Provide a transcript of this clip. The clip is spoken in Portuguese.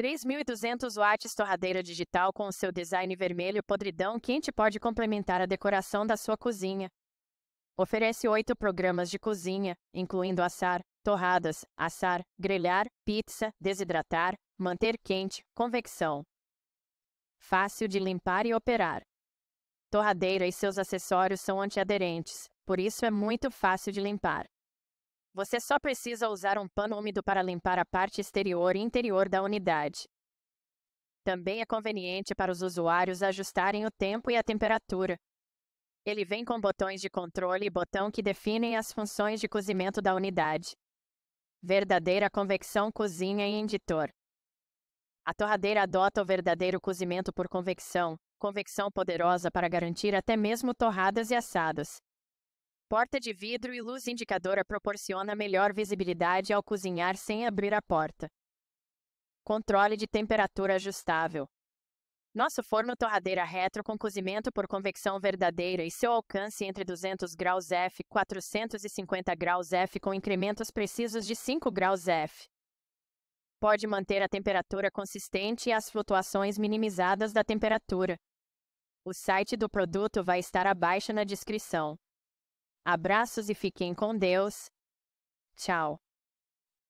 3.200 watts torradeira digital com seu design vermelho podridão quente pode complementar a decoração da sua cozinha. Oferece oito programas de cozinha, incluindo assar, torradas, assar, grelhar, pizza, desidratar, manter quente, convecção. Fácil de limpar e operar. Torradeira e seus acessórios são antiaderentes, por isso é muito fácil de limpar. Você só precisa usar um pano úmido para limpar a parte exterior e interior da unidade. Também é conveniente para os usuários ajustarem o tempo e a temperatura. Ele vem com botões de controle e botão que definem as funções de cozimento da unidade. Verdadeira convecção cozinha e inditor. A torradeira adota o verdadeiro cozimento por convecção, convecção poderosa para garantir até mesmo torradas e assados. Porta de vidro e luz indicadora proporciona melhor visibilidade ao cozinhar sem abrir a porta. Controle de temperatura ajustável. Nosso forno torradeira retro com cozimento por convecção verdadeira e seu alcance entre 200 graus F e 450 graus F com incrementos precisos de 5 graus F. Pode manter a temperatura consistente e as flutuações minimizadas da temperatura. O site do produto vai estar abaixo na descrição. Abraços e fiquem com Deus. Tchau.